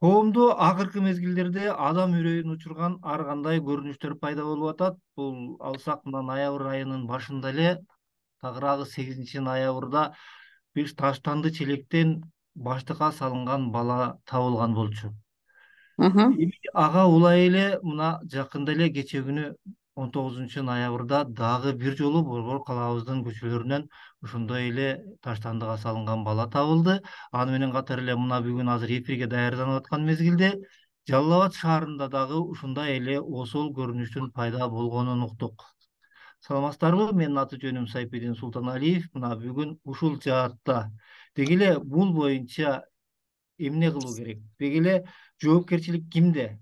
коомдо акыркы мезгилдерде адам үрөйүн учурган ар кандай көрүнүштөр пайда болуп атат бул алсак мына ноябрь айынын башында эле тагыраагы сегизинчи ноябрда бир таштанды челектен баштыкка салынган бала табылган болчу ага улай эле мына жакында эле кечээ күнү он тогузунчу ноябрда дагы бир жолу борбор калаабыздын көчөлөрүнөн ушундай эле таштандыга салынган бала табылды аны менен катар эле мына бүгүн азыр эфирге даярданып аткан мезгилде жалал абад шаарында дагы ушундай эле осол көрүнүштүн пайда болгонун уктук саламатсыздарбы менин аты жөнүм сайпидин султаналиев мына бүгүн ушул жаатта деги эле бул боюнча эмне кылуу керек деги эле жоопкерчилик кимде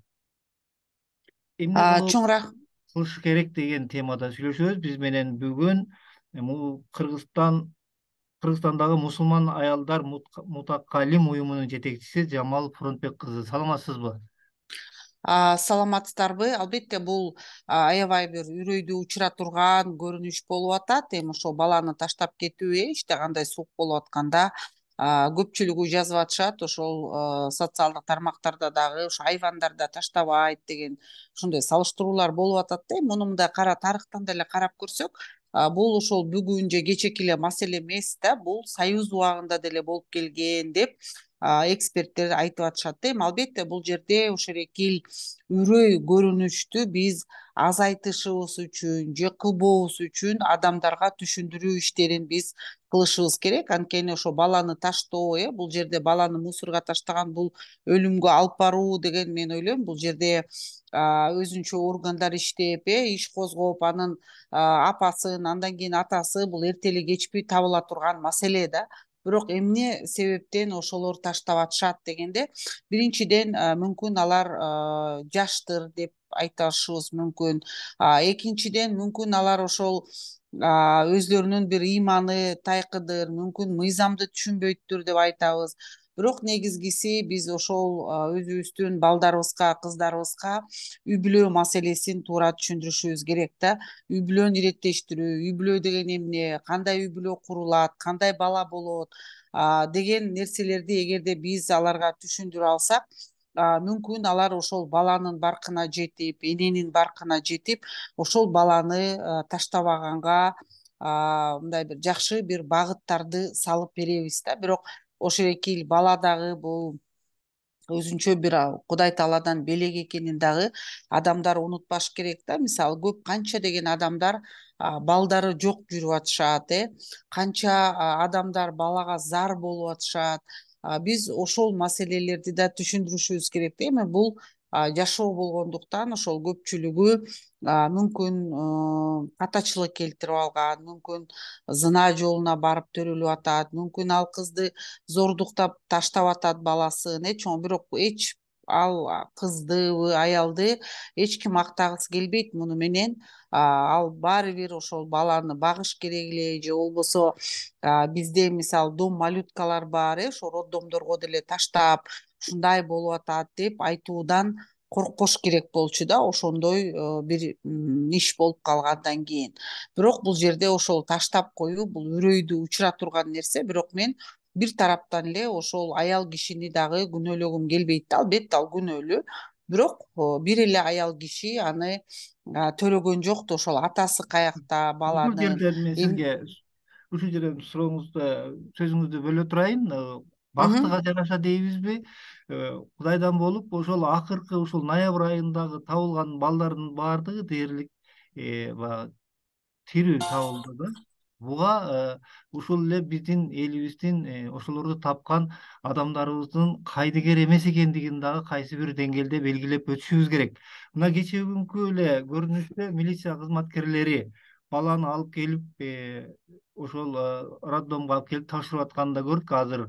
чоң рахмат кылыш керек деген темада сүйлөшөбүз биз менен бүгүн кыргызстан кыргызстандагы мусулман аялдар мутакалим уюмунун жетекчиси жамал фронтбек кызы саламатсызбы саламатсыздарбы албетте бул аябай бир үрөйдү учура турган көрүнүш болуп атат эми ошол баланы таштап кетүү э иште кандай суук болуп атканда көпчүлүгү жазып атышат ошол э, социалдык тармактарда дагы ошо айвандар да таштабайт деген ушундай салыштыруулар болуп атат да эми муну мындай кара тарыхтан деле карап көрсөк бул ошол бүгүн же кечеки эле маселе эмес да бул союз убагында деле болуп келген деп эксперттер айтып атышат да эми албетте бул жерде ушуки үрөй көрүнүштү биз азайтышыбыз үчүн же кылбообуз үчүн адамдарга түшүндүрүү иштерин биз кылышыбыз керек анткени ошо баланы таштоо э бул жерде баланы мусорго таштаган бул өлүмгө алып баруу деген мен ойлойм бул жерде өзүнчө органдар иштеп э иш козгоп анын апасын андан кийин атасы бул эртели кечпи табыла турган маселе да бирок эмне себептен ошолор таштап атышат дегенде биринчиден мүмкүн алар жаштыр деп айташыбыз мүмкүн экинчиден мүмкүн алар ошол өзүлөрүнүн бир ыйманы тайкыдыр мүмкүн мыйзамды түшүнбөйттүр деп айтабыз бирок негизгиси биз ошол өзүбүздүн балдарыбызга кыздарыбызга үй бүлө маселесин туура түшүндүрүшүбүз керек да үй бүлөнү иреттештирүү үй бүлө деген эмне кандай үй бүлө курулат кандай бала болот деген нерселерди эгерде биз аларга түшүндүрө алсак мүмкүн алар ошол баланын баркына жетип эненин баркына жетип ошол баланы таштабаганга мындай бир жакшы бир багыттарды салып беребиз да бирок ошолки бала дагы бул өзүнчө бир кудай тааладан белек экенин дагы адамдар унутпаш керек да мисалы көп канча деген адамдар балдары жок жүрүп атышат э канча адамдар балага зар болуп атышат биз ошол маселелерди да түшүндүрүшүбүз керек да эми бул жашоо болгондуктан ошол көпчүлүгү мүмкүн катачылык э, келтирип алган мүмкүн зына жолуна барып төрөлүп атат мүмкүн ал кызды зордуктап таштап атат баласын эч эчоң бирок эч ал кыздыбы аялды эч ким актагысы келбейт муну менен ал баары бир ошол баланы багыш керек эле же болбосо бизде мисалы дом малюткалар бар э ошо роддомдорго деле таштап ушундай болуп атат деп айтуудан коркпош керек болчу да ошондой э, бир иш болуп калгандан кийин бирок бул жерде ошол таштап коюу бул үрөйдү учура турган нерсе бирок мен бир тараптан эле ошол аял кишини дагы күнөөлөгүм келбейт да албетте ал күнөөлүү бирок э, бир эле аял киши аны төрөгөн жок да ошол атасы каякта бала бул жерден мен сизге ушул жерден сурооңузду сөзүңүздү бөлө турайын э, бактыга жараша дейбизби кудайдан э, болуп ошол акыркы ушул ноябрь айындагы табылган балдардын баардыгы дээрлик э, баягы тирүү табылды да буга э, ушул эле биздин элибиздин ошолорду тапкан адамдарыбыздын кайдыгер эмес экендигин дагы кайсы бир деңгээлде белгилеп өтүшүбүз керек мына кечээ күнкү эле көрүнүштө милиция кызматкерлери баланы алып келип ошол роддомго алып келип тапшырып атканын да көрдүк азыр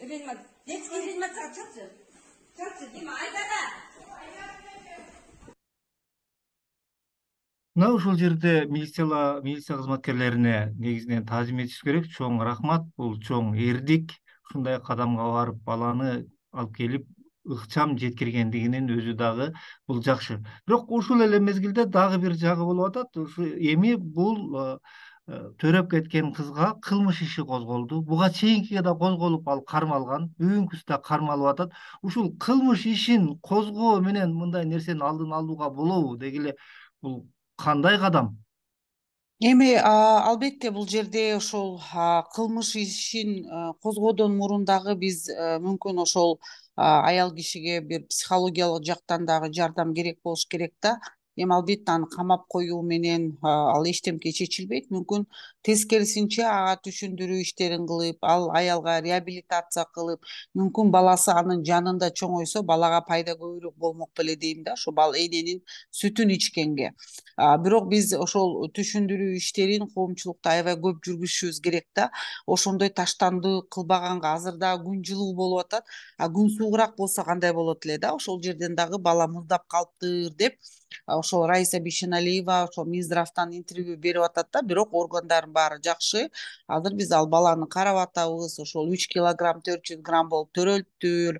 детский ведьмаца чапсы. Чапсы, Дима, айтада. мынау ушул жерде милиция милиция кызматкерлерине негизинен таазим этиш керек чоң рахмат бул чоң эрдик ушундай кадамга барып баланы алып келип ыкчам жеткиргендигинин өзү дагы бул жакшы бирок ушул эле мезгилде дагы бир жагы болуп атат ушу эми бул Э, төрөп кеткен кызга кылмыш иши козголду буга чейинкиге да козголуп ал кармалган бүгүнкүсү да кармалып атат ушул кылмыш ишин козгоо менен мындай нерсени алдын алууга болобу деги эле бул кандай кадам эми албетте бул жерде ошол кылмыш ишин э, козгоодон мурун дагы биз э, мүмкүн ошол аял кишиге бир психологиялык жактан дагы жардам керек болуш керек да эми албетте аны камап коюу менен ал эчтемке чечилбейт мүмкүн тескерисинче ага түшүндүрүү иштерин кылып ал аялга реабилитация кылып мүмкүн баласы анын жанында чоңойсо балага пайда көбүрөөк болмок беле дейм да ошо эненин сүтүн ичкенге бирок биз ошол түшүндүрүү иштерин коомчулукта аябай көп жүргүзүшүбүз керек да ошондой таштанды кылбаганга азыр дагы күн жылуу болуп атат а күн суугураак болсо кандай болот эле да ошол жерден дагы бала муздап калыптыр деп ошол раиса бейшеналиева ошол минздравтан интервью берип атат да бирок органдарын баары жакшы азыр биз ал баланы карап атабыз ошол үч килограмм төрт жүз грамм болуп төрөлүптүр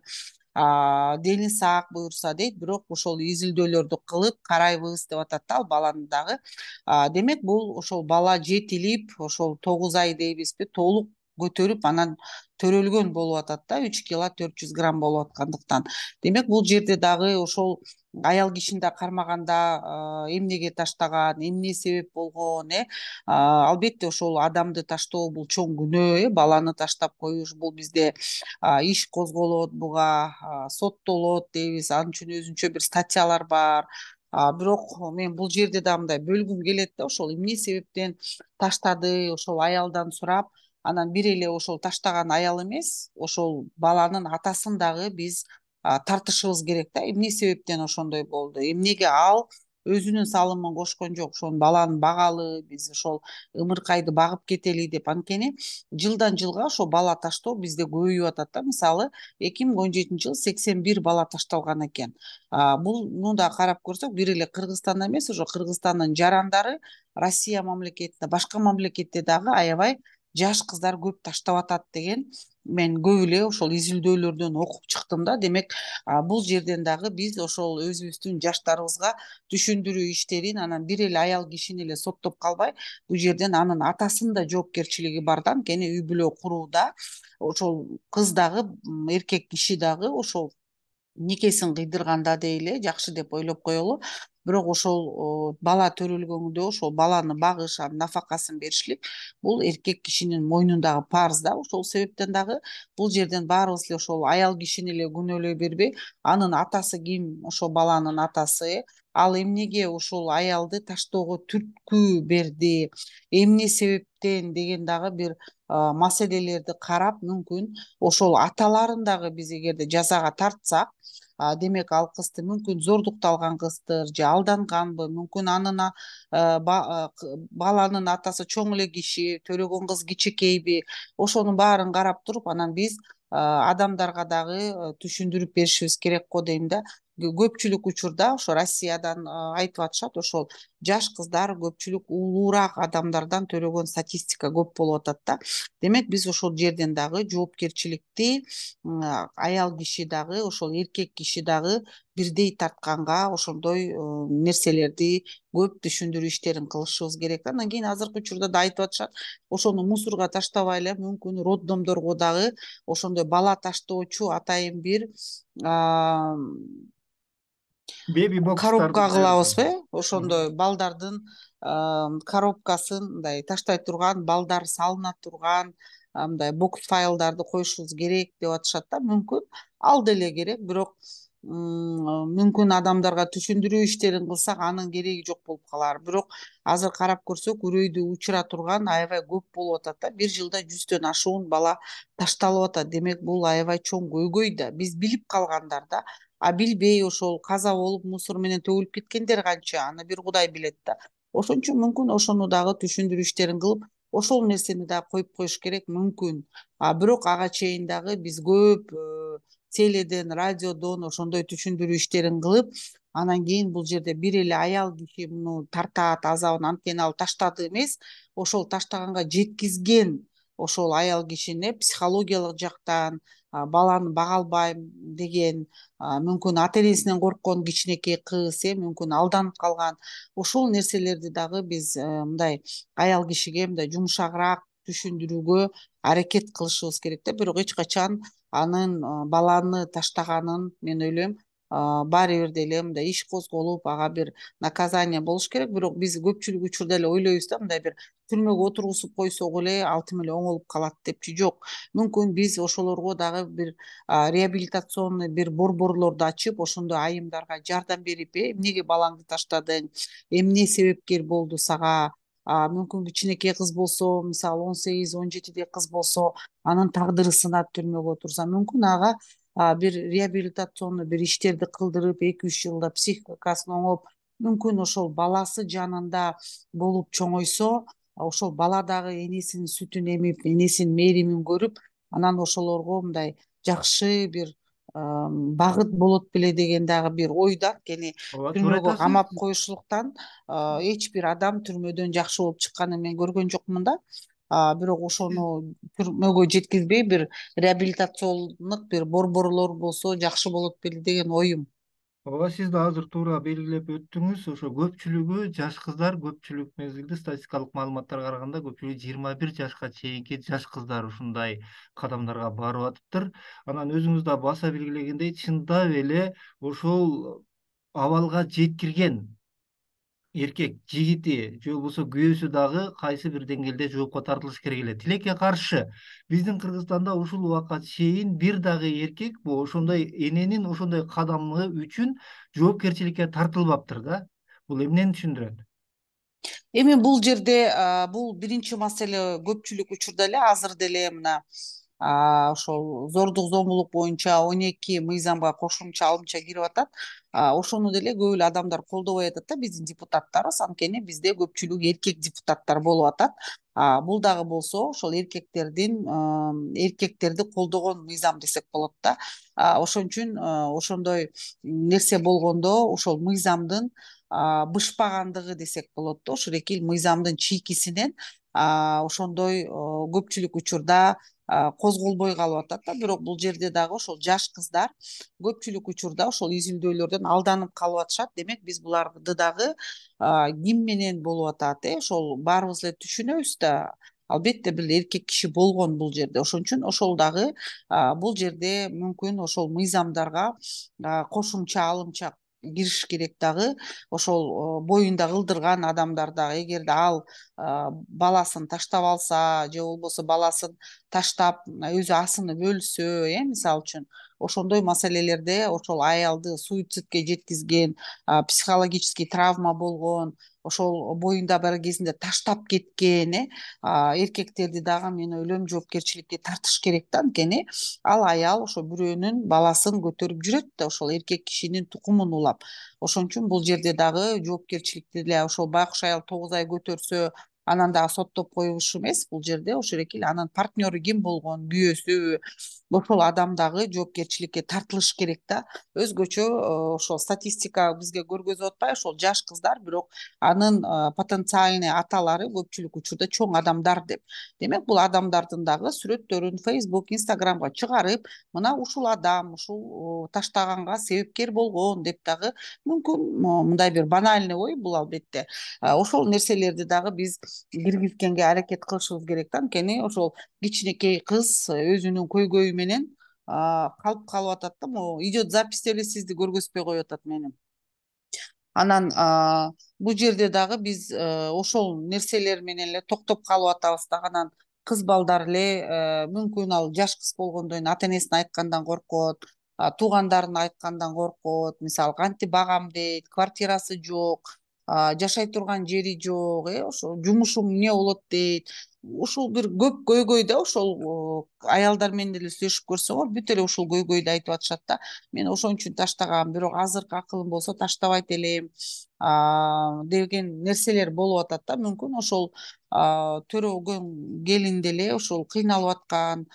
дени сак буюрса дейт бирок ошол изилдөөлөрдү кылып карайбыз деп атат да ал баланы дагы демек бул ошол бала жетилип ошол тогуз ай дейбизби толук көтөрүп анан төрөлгөн болуп атат да үч кило төрт жүз грамм болуп аткандыктан демек бул жерде дагы ошол аял кишини да кармаганда э, эмнеге таштаган эмне себеп болгон э албетте ошол адамды таштоо бул чоң күнөө э баланы таштап коюш бул бизде иш козголот буга соттолот дейбиз ал үчүн өзүнчө бир статьялар бар бирок мен бул жерде дагы мындай бөлгүм келет да ошол эмне себептен таштады ошол аялдан сурап анан бир эле ошол таштаган аял эмес ошол баланын атасын дагы биз тартышыбыз керек да эмне себептен ошондой болду эмнеге ал өзүнүн салымын кошкон жок ошону баланы багалы биз ошол ымыркайды багып кетели деп анткени жылдан жылга ошо бала таштоо бизде көбөйүп атат да мисалы эки миң он жетинчи жылы сексен бир бала ташталган экен буну да карап көрсөк бир эле кыргызстанда эмес уже кыргызстандын жарандары россия мамлекетинде башка мамлекетте дагы аябай жаш кыздар көп таштап атат деген мен көп эле ошол изилдөөлөрдөн окуп чыктым да демек бул жерден дагы биз ошол өзүбүздүн жаштарыбызга түшүндүрүү иштерин анан бир эле аял кишини эле соттоп калбай бул жерден анын атасынын да жоопкерчилиги бар да анткени үй бүлө курууда ошол кыз дагы эркек киши дагы ошол никесин кыйдыргандадай эле жакшы деп ойлоп коелу бирок ошол бала төрөлгөндө ошол баланы багыш анын нафакасын беришлик бул эркек кишинин мойнундагы парыз да ошол себептен дагы бул жерден баарыбыз эле ошол аял кишини эле күнөөлөй бербей анын атасы ким ошол баланын атасы э? ал эмнеге ушул аялды таштоого түрткү берди эмне себептен деген дагы бир маселелерди карап мүмкүн ошол аталарын дагы биз эгерде жазага тартсак демек ал кызды мүмкүн зордукталган кыздыр же алданганбы мүмкүн анын э, э, баланын атасы чоң эле киши төрөгөн кыз кичинекейби ошонун баарын карап туруп анан биз э, адамдарга дагы түшүндүрүп беришибиз керек го дейм да көпчүлүк учурда ошо россиядан айтып атышат ошол жаш кыздар көпчүлүк улуураак адамдардан төлөгөн статистика көп болуп атат да демек биз ошол жерден дагы жоопкерчиликти аял киши дагы ошол эркек киши дагы бирдей тартканга ошондой э, нерселерди көп түшүндүрүү иштерин кылышыбыз керек анан кийин азыркы учурда да айтып атышат ошону мусорго таштабай эле мүмкүн роддомдорго дагы ошондой бала таштоочу атайын бир коробка кылабызбы ошондой балдардын коробкасын мындай таштай турган балдар салына турган мындай бокс файлдарды коюшубуз керек деп атышат да мүмкүн ал деле керек бирок мүмкүн адамдарга түшүндүрүү иштерин кылсак анын кереги жок болуп калар бирок азыр карап көрсөк үрөйдү учура турган аябай көп болуп атат да бир жылда жүздөн ашуун бала ташталып атат демек бул аябай чоң көйгөй да биз билип калгандар да а билбей ошол каза болуп мусор менен төгүлүп кеткендер канча аны бир кудай билет да ошон үчүн мүмкүн ошону дагы түшүндүрүү иштерин кылып ошол нерсени дагы коюп коюш керек мүмкүн а бирок ага чейин дагы биз көп э, теледен радиодон ошондой түшүндүрүү иштерин кылып анан кийин бул жерде бир эле аял киши муну тартат азабын анткени ал таштады эмес ошол таштаганга жеткизген ошол аял кишини психологиялык жактан баланы бага албайм деген мүмкүн ата энесинен корккон кичинекей кыз э мүмкүн алданып калган ушул нерселерди дагы биз э, мындай аял кишиге мындай жумшагыраак түшүндүрүүгө аракет кылышыбыз керек да бирок эч качан анын баланы таштаганын мен ойлойм баары бир деле мындай иш козголуп ага бир наказание болуш керек бирок биз көпчүлүк учурда эле ойлойбуз да мындай бир түрмөгө отургузуп койсок эле алтым эле оңолуп калат депчи жок мүмкүн биз ошолорго дагы бир реабилитационный бир борборлорду ачып ошондой айымдарга жардам берип э эмнеге балаңды таштадың эмне себепкер болду сага мүмкүн кичинекей кыз болсо мисалы он сегиз он жетиде кыз болсо анын тагдыры сынат түрмөгө отурса мүмкүн ага бир реабилитационный бир иштерди кылдырып эки үч жылда психикасын оңоп мүмкүн ошол баласы жанында болуп чоңойсо ошол бала дагы энесинин сүтүн эмип энесинин мээримин көрүп анан ошолорго мындай жакшы бир багыт болот беле деген дагы бир ой да анткени түрмөгө камап коюшлуктан эч бир адам түрмөдөн жакшы болуп чыкканын мен көргөн жокмун да бирок ошону түрмөгө жеткизбей бир реабилитациялык бир борборлор болсо жакшы болот беле деген оюм ооба сиз да азыр туура белгилеп өттүңүз ошо көпчүлүгү жаш кыздар көпчүлүк мезгилде статистикалык маалыматтарга караганда көпчүлүгү жыйырма бир жашка чейинки жаш кыздар ушундай кадамдарга барып атыптыр анан өзүңүз да баса белгилегендей чындап эле ошол абалга жеткирген эркек жигити же болбосо күйөөсү дагы кайсы бир деңгээлде жоопко тартылыш керек эле тилекке каршы биздин кыргызстанда ушул убакка чейин бир дагы эркек бул ошондой эненин ошондой кадамы үчүн жоопкерчиликке тартылбаптыр да бул эмнени түшүндүрөт эми бул жерде бул биринчи маселе көпчүлүк учурда эле азыр деле мына ошол зордук зомбулук боюнча он эки мыйзамга кошумча алымча кирип атат ошону деле көп эле адамдар колдобой атат да биздин депутаттарыбыз анткени бизде көпчүлүгү эркек депутаттар болуп атат бул дагы болсо ошол эркектердин эркектерди колдогон мыйзам десек болот да ошон үчүн ошондой нерсе болгондо ошол мыйзамдын бышпагандыгы десек болот да ошолки мыйзамдын чийкисинен ошондой көпчүлүк учурда козголбой калып атат да бирок бул жерде дагы ошол жаш кыздар көпчүлүк учурда ошол изилдөөлөрдөн алданып калып атышат демек биз буларды дагы ким менен болуп атат э ошол баарыбыз эле түшүнөбүз да албетте бул эркек киши болгон бул жерде ошон үчүн ошол дагы бул жерде мүмкүн ошол мыйзамдарга кошумча алымча кириш керек дагы ошол э, боюнда кылдырган адамдар дагы эгерде ал э, баласын таштап алса же болбосо баласын таштап өзү асынып өлсө э мисалы үчүн ошондой маселелерде ошол аялды суицидке жеткизген психологический травма болгон ошол боюнда бар кезинде таштап кеткен э эркектерди дагы мен ойлойм жоопкерчиликке тартыш керек да анткени ал аял ошо бирөөнүн баласын көтөрүп жүрөт да ошол эркек кишинин тукумун улап ошон үчүн бул жерде дагы жоопкерчиликти эле ошол байкуш аял тогуз ай көтөрсө анан дагы соттоп коюуш эмес бул жерде ошол эле анын партнеру ким болгон күйөөсүбү ошол адам дагы жоопкерчиликке тартылыш керек да өзгөчө э, ошол статистика бизге көргөзүп атпайбы ошол жаш кыздар бирок анын э, потенциальный аталары көпчүлүк учурда чоң адамдар деп демек бул адамдардын дагы сүрөттөрүн фейсбук инстаграмга чыгарып мына ушул адам ушул таштаганга себепкер болгон деп дагы мүмкүн мындай бир банальный ой бул албетте э, ошол нерселерди дагы биз киргизгенге аракет кылышыбыз керек да анткени ошол кичинекей кыз өзүнүн көйгөйү менен менен калып калып атат да могу идет запись деле сизди көргөзбөй коюп атат мени анан бул жерде дагы биз э, ошол нерселер менен эле токтоп калып атабыз дагы анан кыз балдар эле э, мүмкүн ал жаш кыз болгондон кийин ата энесине айткандан коркот туугандарына айткандан коркот мисалы кантип багам дейт квартирасы жок жашай турган жери жок э ошо жумушум эмне болот дейт ушул бир көп көйгөй да ошол аялдар менен деле сүйлөшүп көрсөңөр бүт эле ушул көйгөйдү айтып атышат да мен ошон үчүн таштагам бирок азыркы акылым болсо таштабайт элем деген нерселер болуп атат да мүмкүн ошол төрөгөн келин деле ушул кыйналып аткан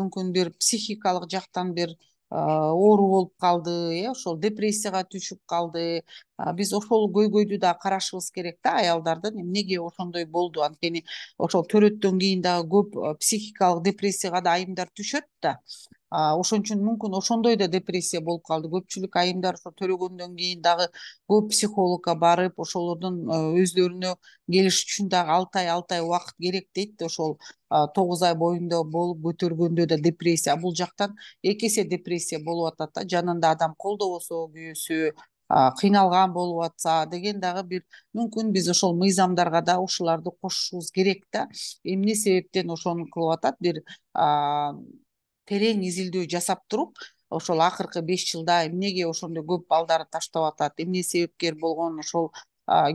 мүмкүн бир психикалык жактан бир оору болуп калды э ошол депрессияга түшүп калды биз ошол көйгөйдү дагы карашыбыз керек да аялдардын эмнеге ошондой болду анткени ошол төрөттөн кийин дагы көп э, психикалык депрессияга да айымдар түшөт ошон үчүн мүмкүн ошондой да депрессия болуп калды көпчүлүк айымдар ошо төрөгөндөн кийин дагы көп психологго барып ошолордун э, өздөрүнө келиш үчүн дагы алты ай алты ай убакыт керек дейт ошол тогуз ай боюнда болуп көтөргөндө да депрессия бул жактан эки эсе депрессия болуп атат да жанында адам колдобосо күйөөсү кыйналган болуп атса деген дагы бир мүмкүн биз ошол мыйзамдарга дагы ушуларды кошушубуз керек да эмне себептен ошону кылып атат бир терең изилдөө жасап туруп ошол акыркы беш жылда эмнеге ошондой көп балдар таштап атат эмне себепкер болгон ошол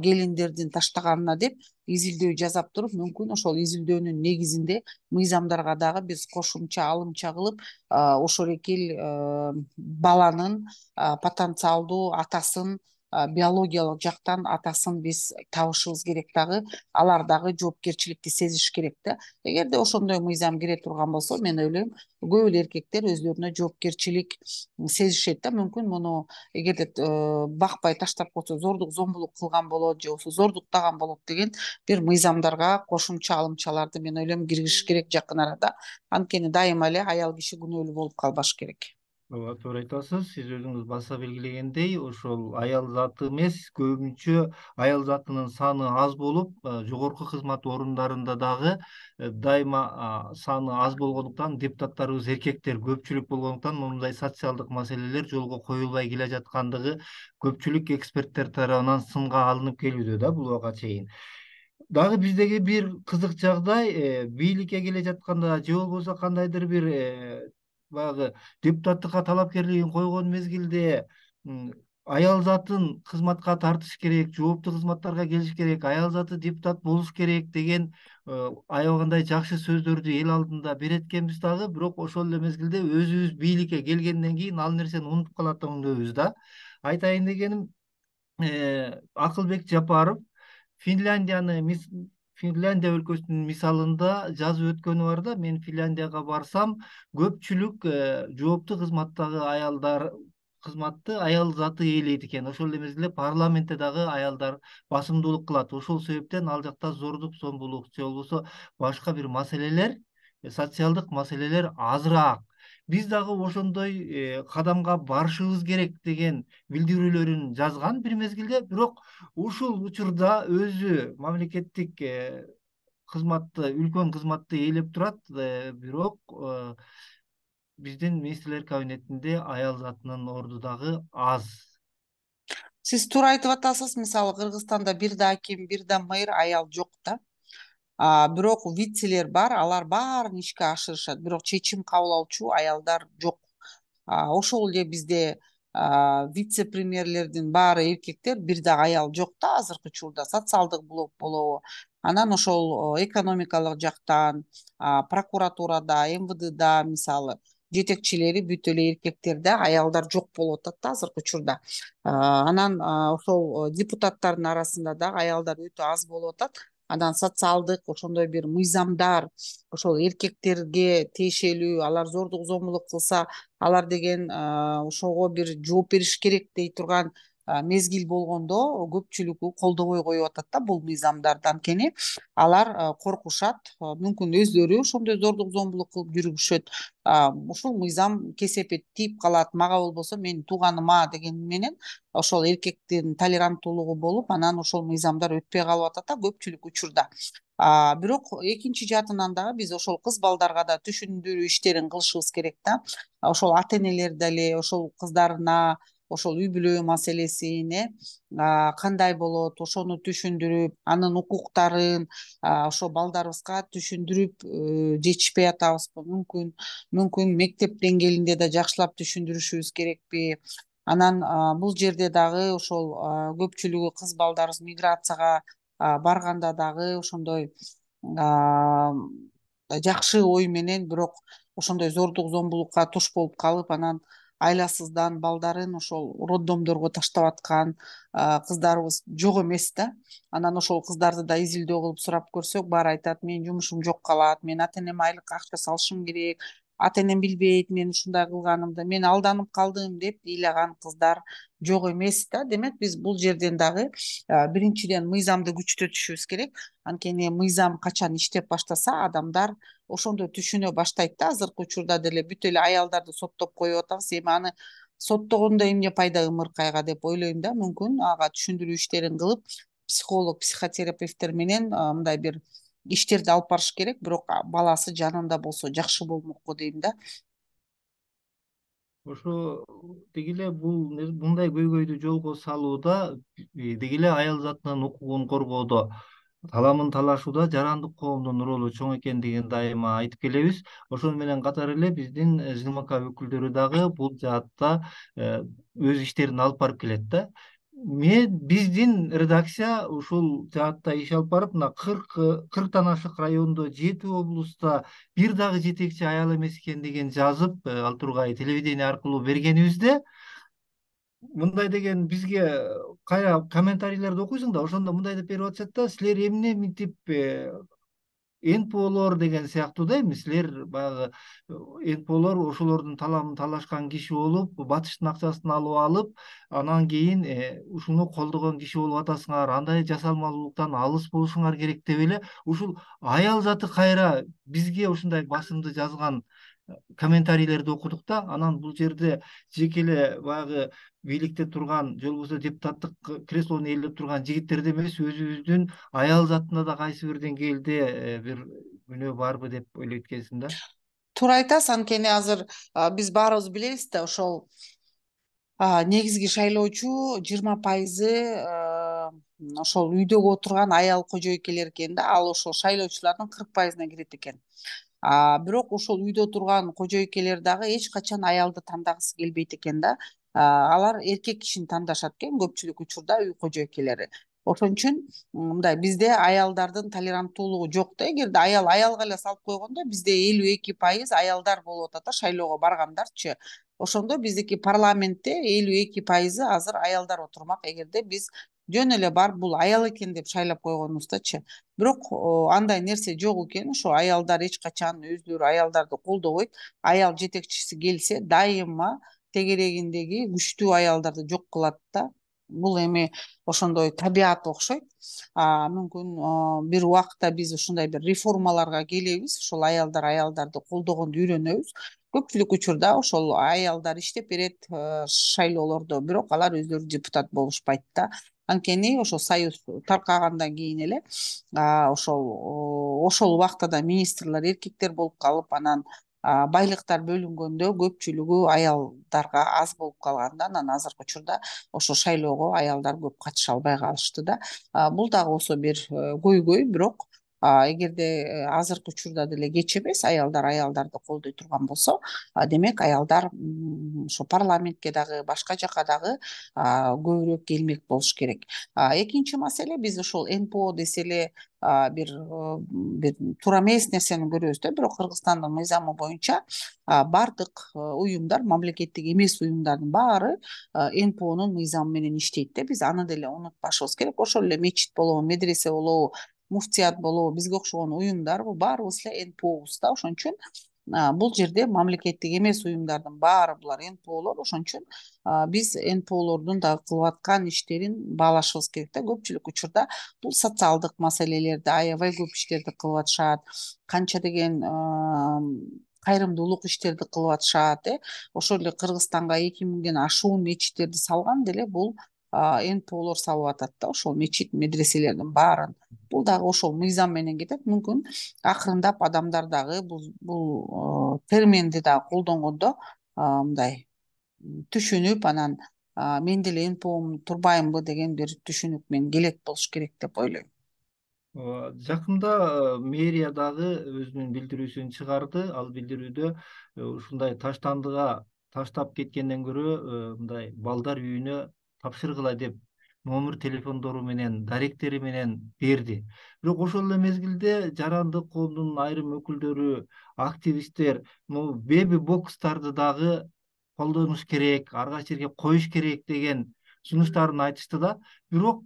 келиндердин таштаганына деп изилдөө жасап туруп мүмкүн ошол изилдөөнүн негизинде мыйзамдарга дагы биз кошумча алымча кылып ошол эки эл э, баланын потенциалдуу атасын биологиялык жактан атасын биз табышыбыз керек дагы алар дагы жоопкерчиликти сезиш керек да эгерде ошондой мыйзам кире турган болсо мен ойлойм көп эле эркектер өздөрүнө жоопкерчилик сезишет да мүмкүн муну эгерде э, бакпай таштап койсо зордук зомбулук кылган болот же болбосо зордуктаган болот деген бир мыйзамдарга кошумча алымчаларды мен ойлойм киргизиш керек жакын арада анткени дайыма эле аял киши күнөөлүү болуп калбаш керек ооба туура айтасыз сиз өзүңүз баса белгилегендей ошол аял заты эмес көбүнчө аял затынын саны аз болуп жогорку кызмат орундарында дагы дайыма саны аз болгондуктан депутаттарыбыз эркектер көпчүлүк болгондуктан мындай социалдык маселелер жолго коюлбай келе жаткандыгы көпчүлүк эксперттер тарабынан сынга алынып келүүдө да бул убакка чейин дагы биздеги бир кызык жагдай бийликке келе жатканда же болбосо кандайдыр бир баягы депутаттыкка талапкерлигин койгон мезгилде аял затын кызматка тартыш керек жооптуу кызматтарга келиш керек аял заты депутат болуш керек деген аябагандай жакшы сөздөрдү эл алдында берет экенбиз дагы бирок ошол эле мезгилде өзүбүз бийликке келгенден кийин ал нерсени унутуп калат да да айтайын дегеним акылбек жапаров финляндияны финляндия өлкөсүнүн мисалында жазып өткөнү бар да мен финляндияга барсам көпчүлүк жоопту кызматтагы аялдар кызматты аял заты ээлейт экен ошол эле мезгилде парламентте дагы аялдар басымдуулук кылат ошол себептен ал жакта зордук зомбулук же болбосо башка бир маселелер э, социалдык маселелер азыраак биз дагы ошондой э, кадамга барышыбыз керек деген билдирүүлөрүн жазган бир мезгилде бирок ушул учурда өзү мамлекеттик э, кызматты үлкөн кызматты ээлеп турат э, бирок биздин министрлер кабинетинде аялзатынын орду дагы аз сиз туура айтып атасыз мисалы кыргызстанда бир да аким бир да мэр аял жок да бирок вицелер бар алар баарын ишке ашырышат бирок чечим кабыл алчу аялдар жок ошол эле бизде вице премьерлердин баары эркектер бир даг аял жок да азыркы учурда социалдык блок болобу анан ошол экономикалык жактан прокуратурада мвдда мисалы жетекчилери бүт эле эркектер да аялдар жок болуп атат да азыркы учурда анан ошол депутаттардын арасында дагы аялдар өтө аз болуп атат анан социалдык ошондой бир мыйзамдар ошол эркектерге тиешелүү алар зордук зомбулук кылса алар деген ошого бир жооп бериш керек дей турган мезгил болгондо көпчүлүк колдобой коюп атат да бул мыйзамдарды анткени алар коркушат мүмкүн өздөрү ошондой зордук зомбулук кылып жүргүшөт ушул мыйзам кесепет тийип калат мага болбосо менин тууганыма деген менен ошол эркектин толеранттуулугу болуп анан ошол мыйзамдар өтпөй калып атат да көпчүлүк учурда бирок экинчи жаатынан дагы биз ошол кыз балдарга да түшүндүрүү иштерин кылышыбыз керек да ошол ата энелер деле ошол кыздарына ошол үй бүлө маселесин э кандай болот ошону түшүндүрүп анын укуктарын ошо балдарыбызга түшүндүрүп э, жетишпей атабызбы мүмкүн мүмкүн мектеп деңгээлинде да жакшылап түшүндүрүшүбүз керекпи анан бул жерде дагы ошол көпчүлүгү кыз балдарыбыз миграцияга барганда дагы ошондой жакшы ой менен бирок ошондой зордук зомбулукка туш болуп калып анан айласыздан балдарын ошол роддомдорго таштап аткан кыздарыбыз жок эмес да анан ошол кыздарды да изилдөө кылып сурап көрсөк баары айтат менин жумушум жок калат мен ата энеме айлык акча салышым керек ата энем билбейт мен ушундай кылганымды мен алданып калдым деп ыйлаган кыздар жок эмес да демек биз бул жерден дагы биринчиден мыйзамды күчтөтүшүбүз керек анткени мыйзам качан иштеп баштаса адамдар ошондо түшүнө баштайт да азыркы учурда деле бүт эле аялдарды соттоп коюп атабыз эми аны соттогондо эмне пайда ымыркайга деп ойлойм да мүмкүн ага түшүндүрүү иштерин кылып психолог психотерапевттер менен мындай бир иштерди алып барыш керек бирок баласы жанында болсо жакшы болмокко дейм да ошо деги эле бул мындай көйгөйдү жолго салууда деги эле аял затынын укугун коргоодо таламын талашууда жарандык коомдун ролу чоң экендигин дайыма айтып келебиз ошону менен катар эле биздин змк э, өкүлдөрү дагы бул жаатта э, өз иштерин алып барып келет да мен биздин редакция ушул жаатта иш алып барып мына кырк э, кырктан ашык райондо жети облуста бир дагы жетекчи аял эмес экен деген жазып э, ал тургай телевидение аркылуу бергенибизде мындай деген бизге кайра комментарийлерди окуйсуң да ошондо мындай деп берип атышат да силер эмне мынтип нполор деген сыяктуу да силер баягы нполор ошолордун таламын талашкан киши болуп батыштын акчасын алып алып анан кийин э, ушуну колдогон киши болуп атасыңар андай жасалмалуулуктан алыс болушуңар керек деп эле ушул аял заты кайра бизге ушундай басымды жазган комментарийлерді оқыдық та анан бұл жерде жекеле баягы бийликте турган же болбосо депутаттык креслону ээлеп турган жигиттерде эмес өзүбүздүн аял затында да кайсы бир деңгээлде э, бир күнөө барбы деп ойлойт экенсиң да туура айтасыз анткени азыр биз баарыбыз билебиз да ошол негизги шайлоочу жыйырма пайызы ошол үйдөгү отурган аял кожойкелер экен да ал ошол шайлоочулардын кырк пайызына кирет экен бирок ошол үйдө турган кожойкелер дагы эч качан аялды тандагысы келбейт экен да алар эркек кишини тандашат экен көпчүлүк учурда үй кожойкелери ошон үчүн мындай бизде аялдардын толеранттуулугу жок да эгерде аял аялга эле салып койгондо бизде элүү эки пайыз аялдар болуп атат да шайлоого баргандарчы ошондо биздики парламентте элүү эки пайызы азыр аялдар отурмак эгерде биз жөн эле барып бул аял экен деп шайлап койгонубуздачы бирок андай нерсе жок экен ошо аялдар эч качан өздөрү аялдарды колдобойт аял жетекчиси келсе дайыма тегерегиндеги күчтүү аялдарды жок кылат да бул эми ошондой табият окшойт мүмкүн бир убакта биз ушундай бир реформаларга келебиз ошол аялдар аялдарды колдогонду үйрөнөбүз көпчүлүк учурда ошол аялдар иштеп берет э, шайлоолордо бирок алар өздөрү депутат болушпайт да анткени ошол союз таркагандан кийин эле ошол ошол убакта да министрлер эркектер болуп калып анан байлыктар бөлүнгөндө көпчүлүгү аялдарга аз болуп калганда анан азыркы учурда ошо шайлоого аялдар көп катыша албай калышты да бул дагы болсо бир э, көйгөй бирок эгерде э, азыркы учурда деле кеч эмес аялдар аялдарды колдой турган болсо демек аялдар ошо парламентке дагы башка жака дагы көбүрөөк келмек болуш керек экинчи маселе биз ошол нпо десе эле бир э, бир туура эмес нерсени көрөбүз да бирок кыргызстандын мыйзамы боюнча баардык э, уюмдар мамлекеттик эмес уюмдардын баары нпонун мыйзамы менен иштейт да биз аны деле унутпашыбыз керек ошол эле мечит болобу медресе болобу муфтият болобу бизге окшогон уюмдарбы баарыбыз эле нпобуз да ошон үчүн бул жерде мамлекеттик эмес уюмдардын баары булар нполор ошон үчүн биз нполордун дагы кылып аткан иштерин баалашыбыз керек да көпчүлүк учурда бул социалдык маселелерде аябай көп иштерди кылып атышат канча деген кайрымдуулук иштерди кылып атышат э ошол эле кыргызстанга эки миңден ашуун мечиттерди салган деле бул нполор салып атат да ошол мечит медреселердин баарын бул дагы ошол мыйзам менен кетет мүмкүн акырындап адамдар дагы бул терминди дагы колдонгондо мындай түшүнүп анан мен деле нпомн турбаймбы деген бир түшүнүк менен келет болуш керек деп ойлойм жакында э, мэрия дагы өзүнүн билдирүүсүн чыгарды ал билдирүүдө э, ушундай таштандыга таштап кеткенден көрө э, мындай балдар үйүнө тапшыргыла деп номер телефондору менен даректери менен берди бирок ошол эле мезгилде жарандык коомдун айрым өкүлдөрү активисттер могу беби бокстарды дагы колдонуш керек ар кайсы коюш керек деген сунуштарын айтышты да бирок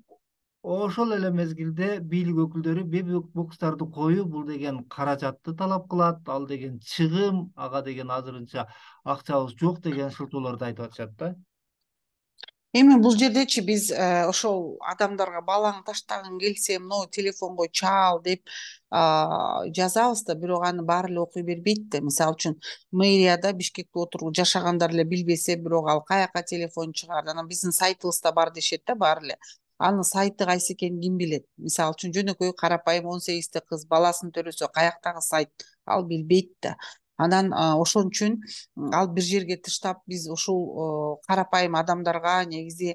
ошол эле мезгилде бийлик өкүлдөрү беби бокстарды коюу бул деген каражатты талап кылат ал деген чыгым ага деген азырынча акчабыз жок деген шылтоолорду айтып атышат да эми бул жердечи биз э, ошол адамдарга балаңды таштагың келсе монгу телефонго чал деп жазабыз да бирок аны баары эле окуй бербейт да мисалы үчүн мэрияда бишкекте жашагандар эле билбесе бирок ал каякка телефон чыгарды анан биздин сайтыбызда бар дешет да баары эле анын сайты кайсы экенин ким билет мисалы үчүн жөнөкөй карапайым он сегизде кыз баласын төрөсө каяктагы сайт ал билбейт да анан ошон үчүн ал бир жерге тыштап биз ушул карапайым адамдарга негизи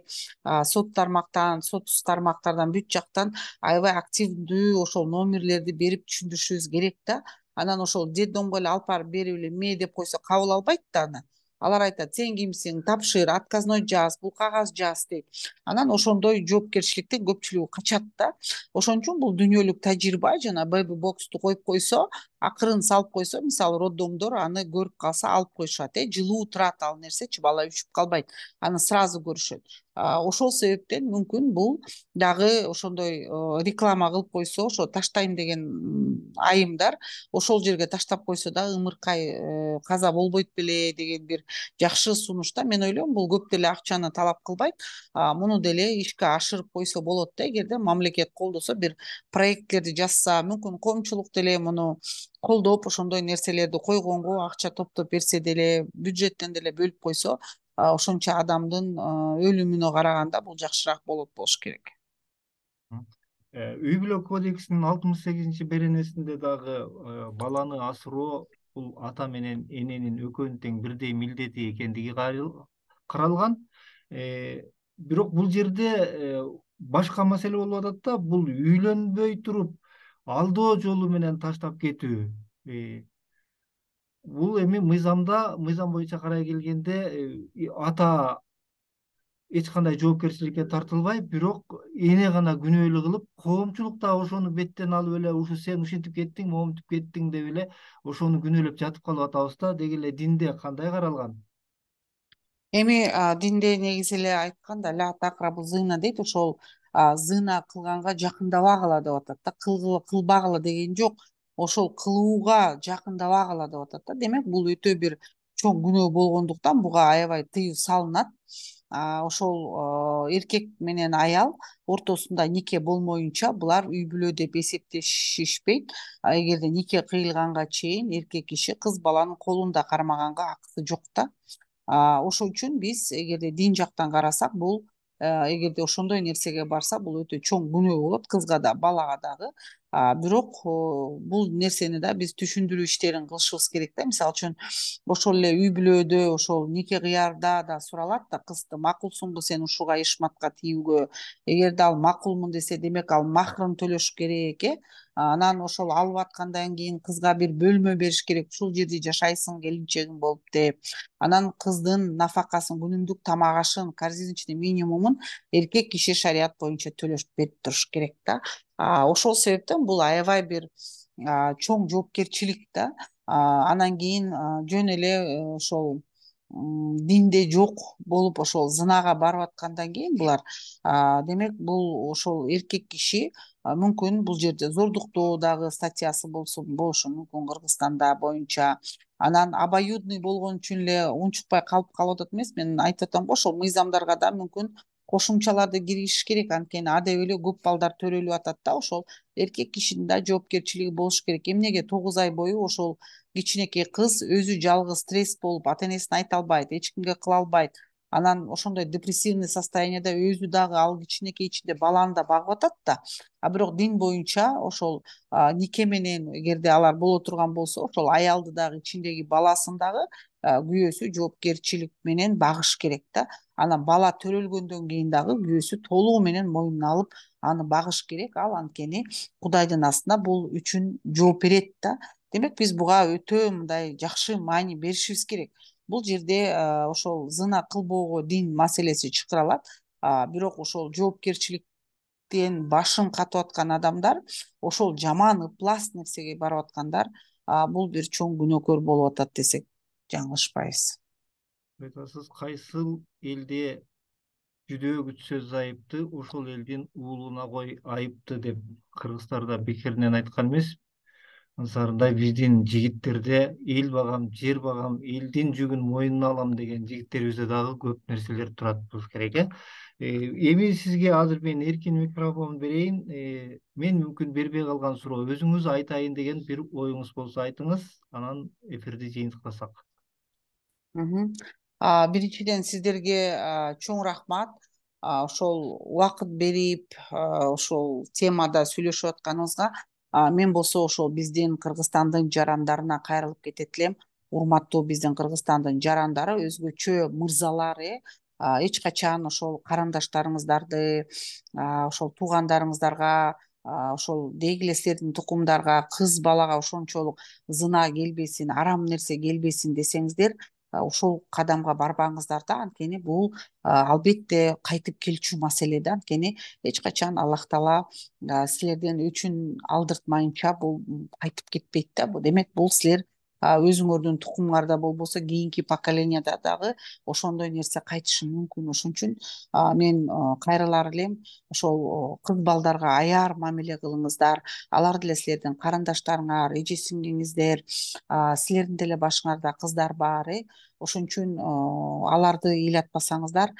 соц тармактан соц тармактардан бүт жактан аябай активдүү ошол номерлерди берип түшүндүрүшүбүз керек да анан ошол детдомго эле алып барып берип эле мэ деп койсо кабыл албайт да аны алар айтат сен кимсиң тапшыр отказной жаз бул кагаз жаз дейт анан ошондой жоопкерчиликтен көпчүлүгү качат да ошон үчүн бул дүйнөлүк тажрыйба жана бэби боксту коюп койсо акырын салып койсо мисалы роддомдор аны көрүп калса алып коюшат э жылуу турат ал нерсечи бала үчүп калбайт аны сразу көрүшөт ошол себептен мүмкүн бул дагы ошондой реклама кылып койсо ошо таштайм деген айымдар ошол жерге таштап койсо дагы ымыркай э, каза болбойт беле деген бир жакшы сунуш да мен ойлойм бул көп деле акчаны талап кылбайт муну деле ишке ашырып койсо болот да эгерде мамлекет колдосо бир проекттерди жазса мүмкүн коомчулук деле муну колдоп ошондой нерселерди койгонго акча топтоп берсе деле бюджеттен деле бөлүп койсо ошончо адамдын өлүмүнө караганда бул жакшыраак болот болуш керек үй бүлө кодексинин алтымыш сегизинчи беренесинде дагы баланы асыроо бул ата менен эненин экөөнүн тең бирдей милдети экендиги каралган бирок бул жерде башка маселе болуп атат да бул үйлөнбөй туруп алдоо жолу менен таштап кетүү бул эми мыйзамда мыйзам боюнча карай келгенде э, ата эч кандай жоопкерчиликке тартылбай бирок эне гана күнөөлүү кылып коомчулук дагы ошону беттен алып эле ушу сен ушинтип кеттиң монтип кеттиң деп эле ошону күнөөлөп жатып калып атабыз да деги эле динде кандай каралган эми динде негизи эле айткан да ля такрабу зына дейт ошол зына кылганга жакындабагыла деп атат да кылбагыла деген жок ошол кылууга жакындабагыла деп атат да демек бул өтө бир чоң күнөө болгондуктан буга аябай тыюу салынат ошол э, эркек менен аял ортосунда нике болмоюнча булар үй бүлө деп эсептешишпейт эгерде нике кыйылганга чейин эркек киши кыз баланын колунда кармаганга акысы жок да ошол үчүн биз эгерде дин жактан карасак бул э, эгерде ошондой нерсеге барса бул өтө чоң күнөө болот кызга да балага дагы бирок бул нерсени да биз түшүндүрүү иштерин кылышыбыз керек да мисалы үчүн ошол эле үй бүлөдө ошол нике кыярда да суралат да кызды макулсуңбу сен ушуга эшматка тийүүгө эгерде ал макулмун десе демек ал махрын төлөш керек э анан ошол алып аткандан кийин кызга бир бөлмө бериш керек ушул жерде жашайсың келинчегиң болуп деп анан кыздын нафакасын күнүмдүк тамак ашын корзиночный минимумун эркек киши шарият боюнча төлөш берип туруш керек да ошол себептен бул аябай бир чоң жоопкерчилик да анан кийин жөн эле э, ошол динде жок болуп ошол зынага барып аткандан кийин булар демек бул ошол эркек киши мүмкүн бул жерде зордуктоо дагы статьясы болушу мүмкүн кыргызстанда боюнча анан обоюдный болгон үчүн эле унчукпай калып калып атат эмес мен айтып атам го ошол мыйзамдарга да мүмкүн кошумчаларды киргизиш керек анткени адеп эле көп балдар төрөлүп атат да ошол эркек кишинин даы жоопкерчилиги болуш керек эмнеге тогуз ай бою ошол кичинекей кыз өзү жалгыз стресс болуп ата энесине айта албайт эч кимге кыла албайт анан ошондой депрессивный состояниеда өзү дагы ал кичинекей ичинде баланы да багып атат да а бирок дин боюнча ошол нике менен эгерде алар боло турган болсо ошол аялды дагы ичиндеги баласын дагы күйөөсү жоопкерчилик менен багыш керек да анан бала төрөлгөндөн кийин дагы күйөөсү толугу менен мойнуна алып аны багыш керек ал анткени кудайдын астында бул үчүн жооп берет да демек биз буга өтө мындай жакшы маани беришибиз керек бул жерде ошол зына кылбоого дин маселеси чыкыр алат бирок ошол жоопкерчиликтен башын катып аткан адамдар ошол жаман ыплас нерсеге барып аткандар бул бир чоң күнөөкөр болуп атат десек жаңылышпайбыз айтасыз қайсыл елде жүдеу күтсө зайыпты ошол элдин уулуна кой айыпты деп кыргыздарда бекеринен айткан эмес ансарында биздин жигиттерде эл багам жер багам элдин жүгүн мойнуна алам деген жигиттерибизде дагы көп нерселер турат болуш керек э эми сизге азыр мен эркин микрофон берейин мен мүмкүн бербей калган суроо өзүңүз айтайын деген бир оюңуз болсо айтыңыз анан эфирди жыйынтыктасак биринчиден сиздерге чоң рахмат ошол убакыт берип ошол темада сүйлөшүп атканыңызга мен болсо ошол биздин кыргызстандын жарандарына кайрылып кетет элем урматтуу биздин кыргызстандын жарандары өзгөчө мырзалар э эч качан ошол карындаштарыңыздарды ошол туугандарыңыздарга ошол дегиэле силердин тукумдарга кыз балага ошончолук зына келбесин арам нерсе келбесин десеңиздер ушул кадамга барбаңыздар да анткени бул албетте кайтып келчү маселе да анткени эч качан аллах таала силерден өчүн алдыртмайынча бул кайтып кетпейт да демек бул силер өзүңөрдүн тукумуңарда болбосо кийинки поколенияда дагы ошондой нерсе кайтышы мүмкүн ошон үчүн мен кайрылар элем ошол кыз балдарга аяр мамиле кылыңыздар алар деле силердин карындаштарыңар эже сиңдиңиздер силердин деле башыңарда кыздар бар э ошон үчүн аларды ыйлатпасаңыздар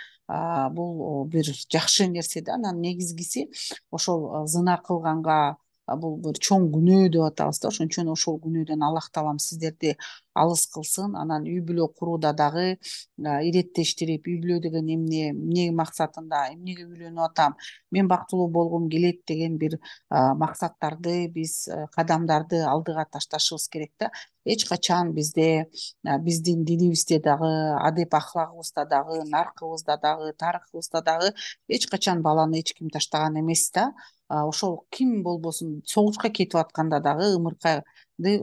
бул бир жакшы нерсе да анан негизгиси ошол э, зына кылганга бул бир чоң күнөө деп атабыз да ошон үчүн ошол күнөөдөн аллах таалам сиздерди алыс кылсын анан үй бүлө курууда дагы иреттештирип үй бүлө деген эмне эмне максатында эмнеге үйлөнүп атам мен бактылуу болгум келет деген бир максаттарды биз кадамдарды алдыга ташташыбыз керек да эч качан бизде биздин динибизде дагы адеп ахлагыбызда дагы наркыбызда дагы тарыхыбызда дагы эч качан баланы эч ким таштаган эмес да ошол ким болбосун согушка кетип атканда дагы ымыркай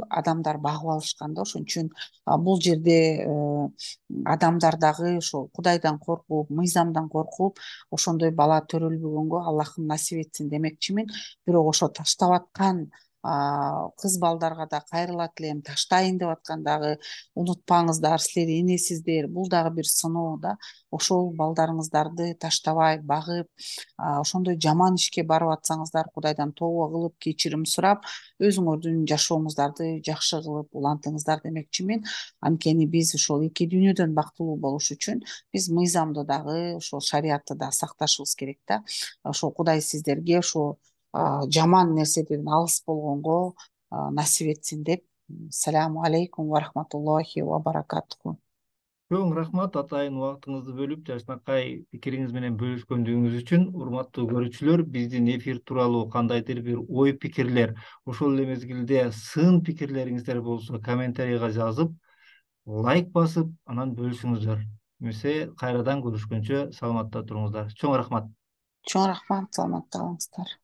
адамдар багып алышкан да ошон үчүн бул жерде э, адамдар дагы ошол кудайдан коркуп мыйзамдан коркуп ошондой бала төрөлбөгөнгө аллахым насип этсин демекчимин бирок ошо таштап аткан кыз балдарга да кайрыла элем таштайын деп аткан дагы унутпаңыздар силер энесиздер бул дагы бир сыноо да ошол балдарыңыздарды таштабай багып ошондой жаман ишке барып атсаңыздар кудайдан тообо кылып кечирим сурап өзүңөрдүн жашооңуздарды жакшы кылып улантыңыздар демекчимин анткени биз ушул эки дүйнөдөн бактылуу болуш үчүн биз мыйзамды дагы ошол шариятты да сакташыбыз керек да ошол кудай сиздерге ошо жаман нерседен алыс болгонго насип этсин деп саламу алейкум ва рахматуллахи ва баракатуху көң рахмат атайын убактыңызды бөлүп жакшынакай пикириңиз менен бөлүшкөндүгүңүз үчүн урматтуу көрүүчүлөр биздин эфир тууралуу кандайдыр бир ой пикирлер ошол эле мезгилде сын пикирлериңиздер болсо комментарийге жазып лайк басып анан бөлүшүңүздөр эмесе кайрадан көрүшкөнчө саламатта туруңуздар чоң рахмат чоң рахмат саламатта калыңыздар